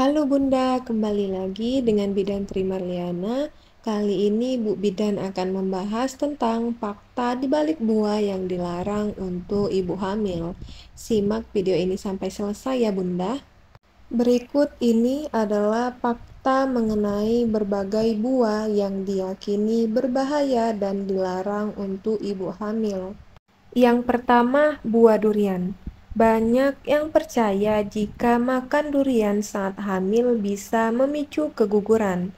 Halo Bunda, kembali lagi dengan Bidan Prima Liana. Kali ini Bu Bidan akan membahas tentang fakta di balik buah yang dilarang untuk ibu hamil. Simak video ini sampai selesai ya Bunda. Berikut ini adalah fakta mengenai berbagai buah yang diyakini berbahaya dan dilarang untuk ibu hamil. Yang pertama, buah durian. Banyak yang percaya jika makan durian saat hamil bisa memicu keguguran,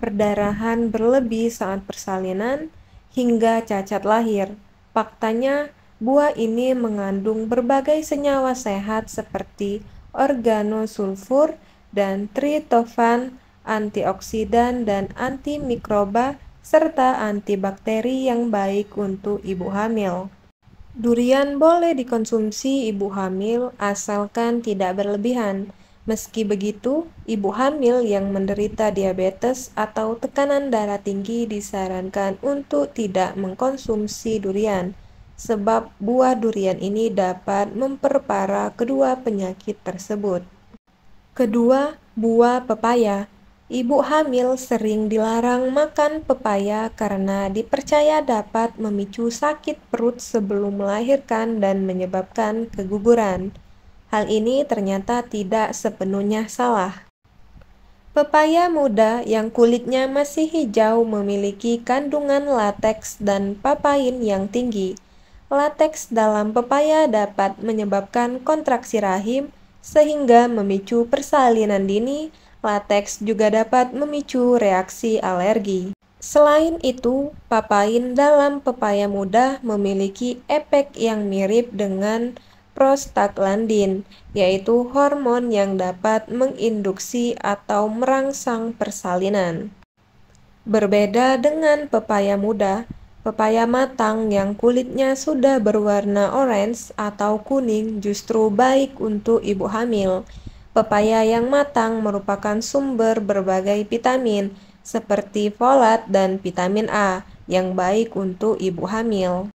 perdarahan berlebih saat persalinan, hingga cacat lahir. Faktanya, buah ini mengandung berbagai senyawa sehat seperti organosulfur dan tritofan, antioksidan dan antimikroba, serta antibakteri yang baik untuk ibu hamil. Durian boleh dikonsumsi ibu hamil asalkan tidak berlebihan. Meski begitu, ibu hamil yang menderita diabetes atau tekanan darah tinggi disarankan untuk tidak mengkonsumsi durian, sebab buah durian ini dapat memperparah kedua penyakit tersebut. Kedua, buah pepaya. Ibu hamil sering dilarang makan pepaya karena dipercaya dapat memicu sakit perut sebelum melahirkan dan menyebabkan keguguran. Hal ini ternyata tidak sepenuhnya salah. Pepaya muda yang kulitnya masih hijau memiliki kandungan lateks dan papain yang tinggi. Lateks dalam pepaya dapat menyebabkan kontraksi rahim sehingga memicu persalinan dini Latex juga dapat memicu reaksi alergi. Selain itu, papain dalam pepaya muda memiliki efek yang mirip dengan prostaglandin, yaitu hormon yang dapat menginduksi atau merangsang persalinan. Berbeda dengan pepaya muda, pepaya matang yang kulitnya sudah berwarna orange atau kuning justru baik untuk ibu hamil Pepaya yang matang merupakan sumber berbagai vitamin seperti folat dan vitamin A yang baik untuk ibu hamil.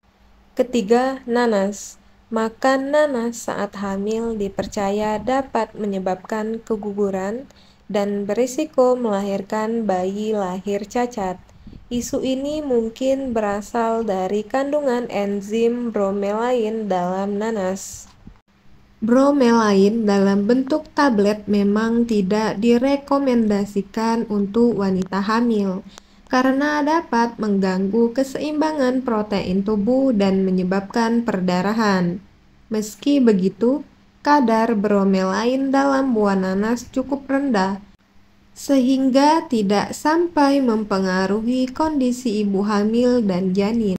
Ketiga, nanas. Makan nanas saat hamil dipercaya dapat menyebabkan keguguran dan berisiko melahirkan bayi lahir cacat. Isu ini mungkin berasal dari kandungan enzim bromelain dalam nanas. Bromelain dalam bentuk tablet memang tidak direkomendasikan untuk wanita hamil karena dapat mengganggu keseimbangan protein tubuh dan menyebabkan perdarahan. Meski begitu, kadar bromelain dalam buah nanas cukup rendah, sehingga tidak sampai mempengaruhi kondisi ibu hamil dan janin.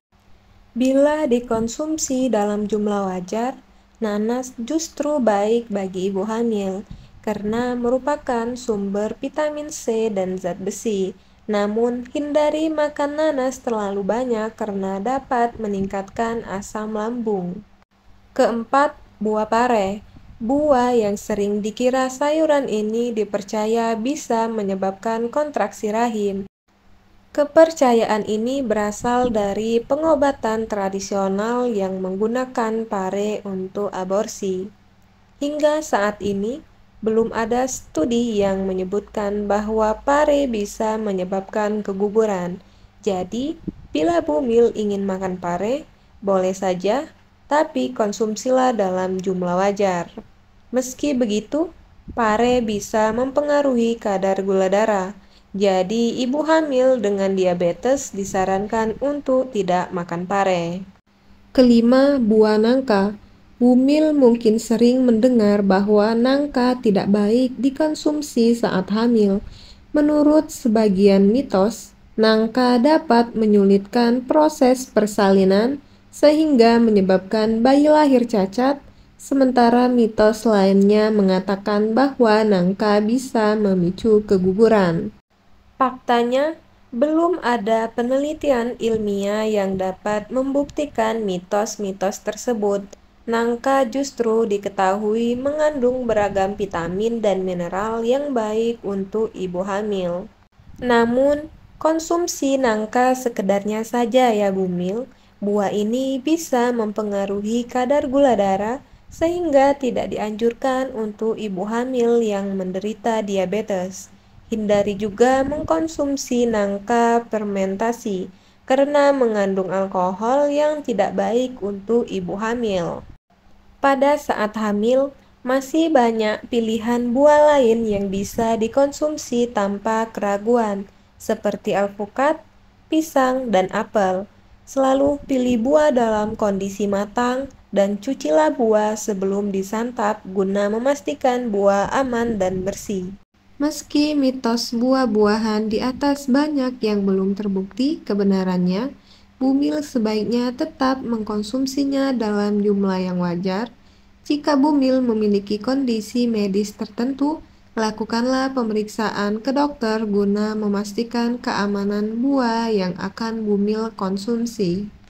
Bila dikonsumsi dalam jumlah wajar, nanas justru baik bagi ibu hamil karena merupakan sumber vitamin C dan zat besi. Namun, hindari makan nanas terlalu banyak karena dapat meningkatkan asam lambung. Keempat, buah pare. Buah yang sering dikira sayuran ini dipercaya bisa menyebabkan kontraksi rahim. Kepercayaan ini berasal dari pengobatan tradisional yang menggunakan pare untuk aborsi. Hingga saat ini, belum ada studi yang menyebutkan bahwa pare bisa menyebabkan keguguran. Jadi, bila bumil ingin makan pare, boleh saja, tapi konsumsilah dalam jumlah wajar. Meski begitu, pare bisa mempengaruhi kadar gula darah jadi, ibu hamil dengan diabetes disarankan untuk tidak makan pare. Kelima, buah nangka. Bumil mungkin sering mendengar bahwa nangka tidak baik dikonsumsi saat hamil. Menurut sebagian mitos, nangka dapat menyulitkan proses persalinan sehingga menyebabkan bayi lahir cacat, sementara mitos lainnya mengatakan bahwa nangka bisa memicu keguguran faktanya belum ada penelitian ilmiah yang dapat membuktikan mitos-mitos tersebut. Nangka justru diketahui mengandung beragam vitamin dan mineral yang baik untuk ibu hamil. Namun, konsumsi nangka sekedarnya saja ya Bumil. Buah ini bisa mempengaruhi kadar gula darah sehingga tidak dianjurkan untuk ibu hamil yang menderita diabetes. Hindari juga mengkonsumsi nangka fermentasi karena mengandung alkohol yang tidak baik untuk ibu hamil. Pada saat hamil, masih banyak pilihan buah lain yang bisa dikonsumsi tanpa keraguan, seperti alpukat, pisang, dan apel. Selalu pilih buah dalam kondisi matang dan cucilah buah sebelum disantap guna memastikan buah aman dan bersih. Meski mitos buah-buahan di atas banyak yang belum terbukti kebenarannya, bumil sebaiknya tetap mengkonsumsinya dalam jumlah yang wajar. Jika bumil memiliki kondisi medis tertentu, lakukanlah pemeriksaan ke dokter guna memastikan keamanan buah yang akan bumil konsumsi.